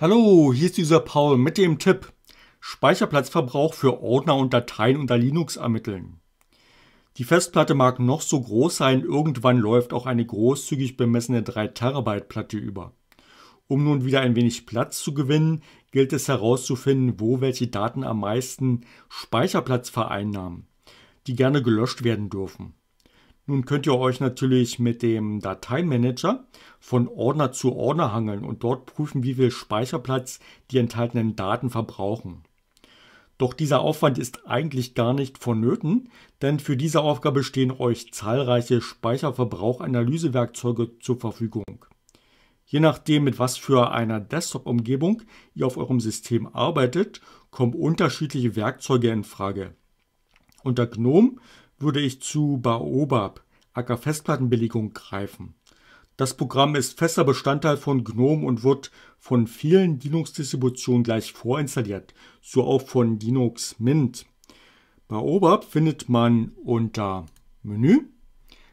Hallo, hier ist dieser Paul mit dem Tipp. Speicherplatzverbrauch für Ordner und Dateien unter Linux ermitteln. Die Festplatte mag noch so groß sein, irgendwann läuft auch eine großzügig bemessene 3-Terabyte-Platte über. Um nun wieder ein wenig Platz zu gewinnen, gilt es herauszufinden, wo welche Daten am meisten Speicherplatz vereinnahmen, die gerne gelöscht werden dürfen. Nun könnt ihr euch natürlich mit dem Dateimanager von Ordner zu Ordner hangeln und dort prüfen, wie viel Speicherplatz die enthaltenen Daten verbrauchen. Doch dieser Aufwand ist eigentlich gar nicht vonnöten, denn für diese Aufgabe stehen euch zahlreiche Speicherverbrauchanalysewerkzeuge zur Verfügung. Je nachdem, mit was für einer Desktop-Umgebung ihr auf eurem System arbeitet, kommen unterschiedliche Werkzeuge in Frage. Unter GNOME würde ich zu Baobab, aka Festplattenbilligung, greifen. Das Programm ist fester Bestandteil von GNOME und wird von vielen Linux-Distributionen gleich vorinstalliert, so auch von Linux Mint. Baobab findet man unter Menü,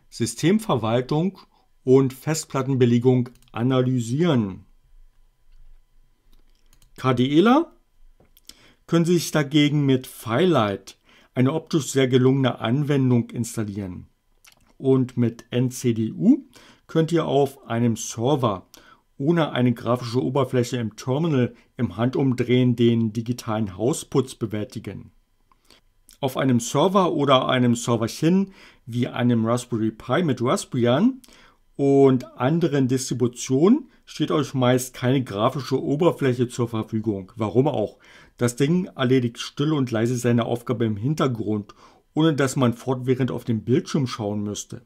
Systemverwaltung und Festplattenbelegung analysieren. KDEler können sich dagegen mit FileLight eine optisch sehr gelungene Anwendung installieren. Und mit NCDU könnt ihr auf einem Server ohne eine grafische Oberfläche im Terminal im Handumdrehen den digitalen Hausputz bewältigen. Auf einem Server oder einem Serverchen wie einem Raspberry Pi mit Raspbian und anderen Distributionen steht euch meist keine grafische Oberfläche zur Verfügung. Warum auch? Das Ding erledigt still und leise seine Aufgabe im Hintergrund, ohne dass man fortwährend auf den Bildschirm schauen müsste.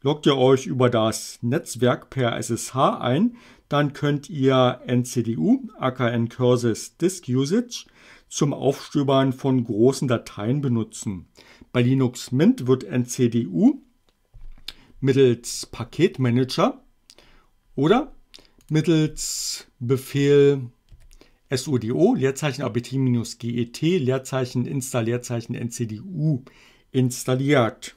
Loggt ihr euch über das Netzwerk per SSH ein, dann könnt ihr NCDU, aka N-Curses Disk Usage, zum Aufstöbern von großen Dateien benutzen. Bei Linux Mint wird NCDU mittels Paketmanager oder mittels Befehl sudo, Leerzeichen apt-get, e Leerzeichen install, Leerzeichen ncdu installiert.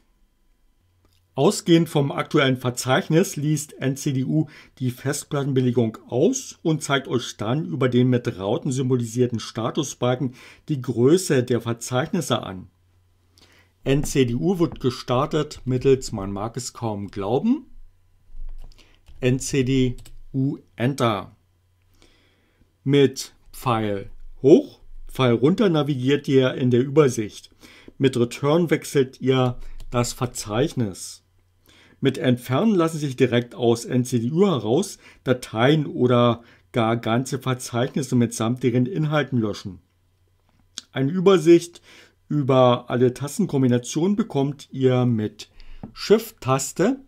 Ausgehend vom aktuellen Verzeichnis liest NCDU die Festplattenbelegung aus und zeigt euch dann über den mit Rauten symbolisierten Statusbalken die Größe der Verzeichnisse an. NCDU wird gestartet mittels, man mag es kaum glauben, NCDU Enter. Mit Pfeil hoch, Pfeil runter navigiert ihr in der Übersicht. Mit Return wechselt ihr das Verzeichnis. Mit Entfernen lassen sich direkt aus NCDU heraus Dateien oder gar ganze Verzeichnisse mitsamt deren Inhalten löschen. Eine Übersicht über alle Tastenkombinationen bekommt ihr mit Shift-Taste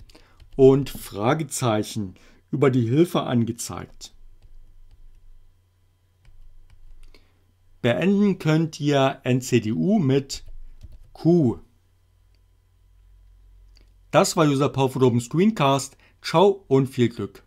und Fragezeichen über die Hilfe angezeigt. Beenden könnt ihr NCDU mit Q. Das war User Power Screencast. Ciao und viel Glück.